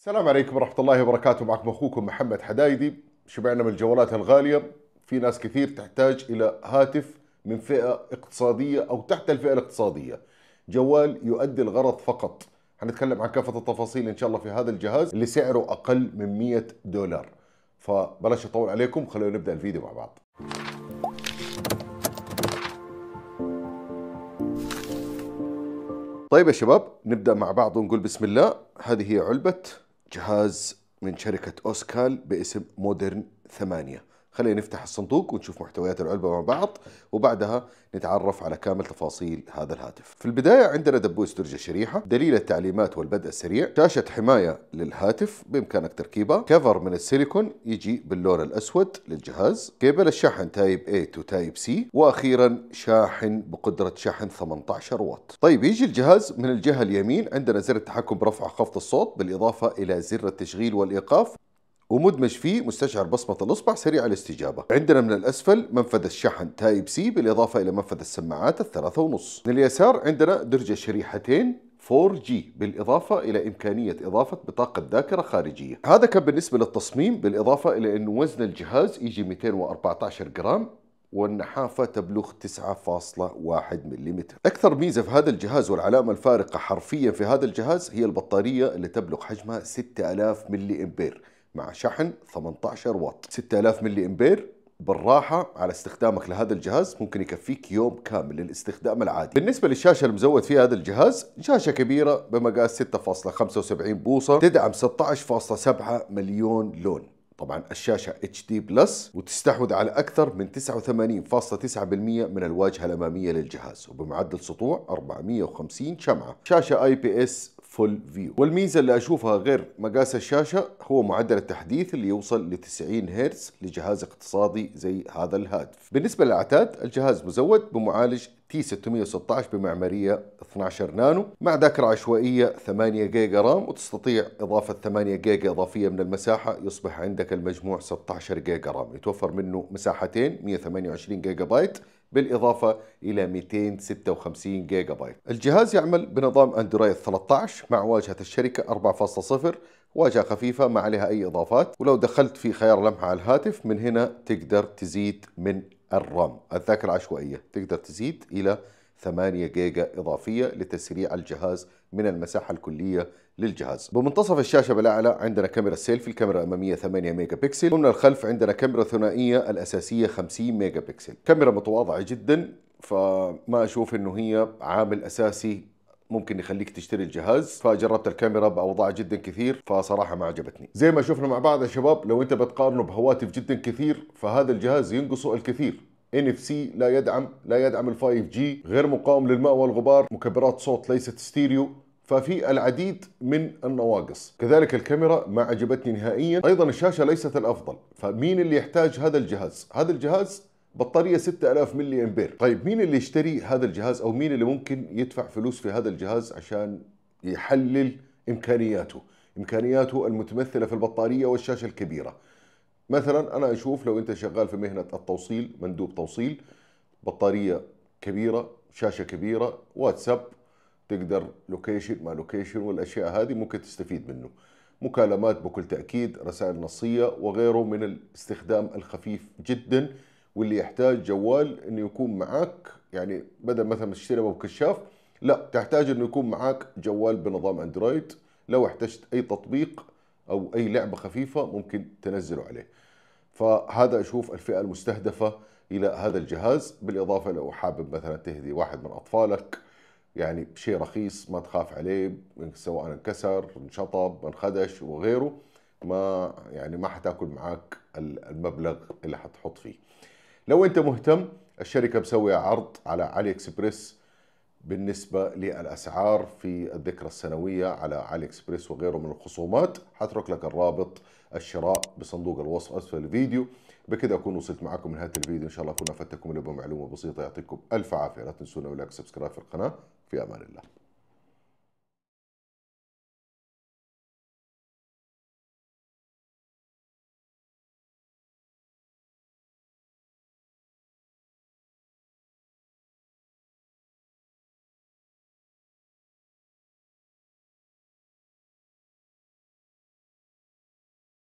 السلام عليكم ورحمة الله وبركاته معكم أخوكم محمد حدايدي شبعنا من الجوالات الغالية في ناس كثير تحتاج إلى هاتف من فئة اقتصادية أو تحت الفئة الاقتصادية جوال يؤدي الغرض فقط هنتكلم عن كافة التفاصيل إن شاء الله في هذا الجهاز اللي سعره أقل من 100 دولار فبلاش أطول عليكم خلونا نبدأ الفيديو مع بعض طيب يا شباب نبدأ مع بعض ونقول بسم الله هذه هي علبة جهاز من شركة أوسكال باسم مودرن ثمانية خلينا نفتح الصندوق ونشوف محتويات العلبة مع بعض وبعدها نتعرف على كامل تفاصيل هذا الهاتف في البداية عندنا دبوس درجة شريحة دليل التعليمات والبدء السريع شاشة حماية للهاتف بإمكانك تركيبها كفر من السيليكون يجي باللون الأسود للجهاز كيبل الشحن تايب A تو تايب C وأخيرا شاحن بقدرة شحن 18 واط طيب يجي الجهاز من الجهة اليمين عندنا زر التحكم برفع خفض الصوت بالإضافة إلى زر التشغيل والإيقاف ومدمج فيه مستشعر بصمة الإصبع سريع الاستجابة عندنا من الأسفل منفذ الشحن تايب سي بالإضافة إلى منفذ السماعات الثلاثة ونص من اليسار عندنا درجة شريحتين 4G بالإضافة إلى إمكانية إضافة بطاقة ذاكرة خارجية هذا كان بالنسبة للتصميم بالإضافة إلى أن وزن الجهاز يجي 214 جرام والنحافة تبلغ 9.1 ملم أكثر ميزة في هذا الجهاز والعلامة الفارقة حرفيا في هذا الجهاز هي البطارية اللي تبلغ حجمها 6000 ملي أمبير مع شحن 18 واط 6000 ملي امبير بالراحة على استخدامك لهذا الجهاز ممكن يكفيك يوم كامل للاستخدام العادي بالنسبة للشاشة المزود فيها هذا الجهاز شاشة كبيرة بمقاس 6.75 بوصة تدعم 16.7 مليون لون طبعا الشاشة HD بلس وتستحوذ على أكثر من 89.9% من الواجهة الأمامية للجهاز وبمعدل سطوع 450 شمعة شاشة IPS فول فيو والميزة اللي أشوفها غير مقاس الشاشة هو معدل التحديث اللي يوصل ل 90 هرتز لجهاز اقتصادي زي هذا الهاتف بالنسبة للعتاد الجهاز مزود بمعالج تي 616 بمعمارية 12 نانو مع ذاكرة عشوائية 8 جيجا رام وتستطيع إضافة 8 جيجا إضافية من المساحة يصبح عندك المجموع 16 جيجا رام يتوفر منه مساحتين 128 جيجا بايت بالإضافة إلى 256 جيجا بايت الجهاز يعمل بنظام أندرويد 13 مع واجهة الشركة 4.0 واجهة خفيفة ما عليها أي إضافات ولو دخلت في خيار لمحة على الهاتف من هنا تقدر تزيد من الرام الذاكرة العشوائية تقدر تزيد إلى 8 جيجا إضافية لتسريع الجهاز من المساحة الكلية للجهاز بمنتصف الشاشة بالأعلى عندنا كاميرا السيلفي الكاميرا الأمامية 8 ميجا بكسل ومن الخلف عندنا كاميرا ثنائية الأساسية 50 ميجا بكسل كاميرا متواضعة جدا فما أشوف أنه هي عامل أساسي ممكن يخليك تشتري الجهاز فجربت الكاميرا باوضاع جدا كثير فصراحه ما عجبتني زي ما شفنا مع بعض يا شباب لو انت بتقارنه بهواتف جدا كثير فهذا الجهاز ينقصه الكثير NFC لا يدعم لا يدعم ال 5G غير مقاوم للماء والغبار مكبرات صوت ليست ستيريو ففي العديد من النواقص كذلك الكاميرا ما عجبتني نهائيا ايضا الشاشه ليست الافضل فمين اللي يحتاج هذا الجهاز هذا الجهاز بطاريه 6000 ملي امبير طيب مين اللي يشتري هذا الجهاز او مين اللي ممكن يدفع فلوس في هذا الجهاز عشان يحلل امكانياته امكانياته المتمثله في البطاريه والشاشه الكبيره مثلا انا اشوف لو انت شغال في مهنه التوصيل مندوب توصيل بطاريه كبيره شاشه كبيره واتساب تقدر لوكيشن ما لوكيشن والاشياء هذه ممكن تستفيد منه مكالمات بكل تاكيد رسائل نصيه وغيره من الاستخدام الخفيف جدا واللي يحتاج جوال انه يكون معاك يعني بدل مثلا تشتري ابو كشاف لا تحتاج انه يكون معاك جوال بنظام اندرويد لو احتجت اي تطبيق او اي لعبه خفيفه ممكن تنزله عليه فهذا اشوف الفئه المستهدفه الى هذا الجهاز بالاضافه لو حابب مثلا تهدي واحد من اطفالك يعني شيء رخيص ما تخاف عليه سواء انكسر انشطب انخدش وغيره ما يعني ما حتاكل معاك المبلغ اللي حتحط فيه لو انت مهتم الشركه مسويه عرض على علي اكسبريس بالنسبه للاسعار في الذكرى السنويه على علي اكسبريس وغيره من الخصومات حترك لك الرابط الشراء بصندوق الوصف اسفل الفيديو بكذا اكون وصلت معكم لنهايه الفيديو ان شاء الله اكون افدتكم اليوم بمعلومه بسيطه يعطيكم الف عافيه لا تنسونا ولايك سبسكرايب في القناه في امان الله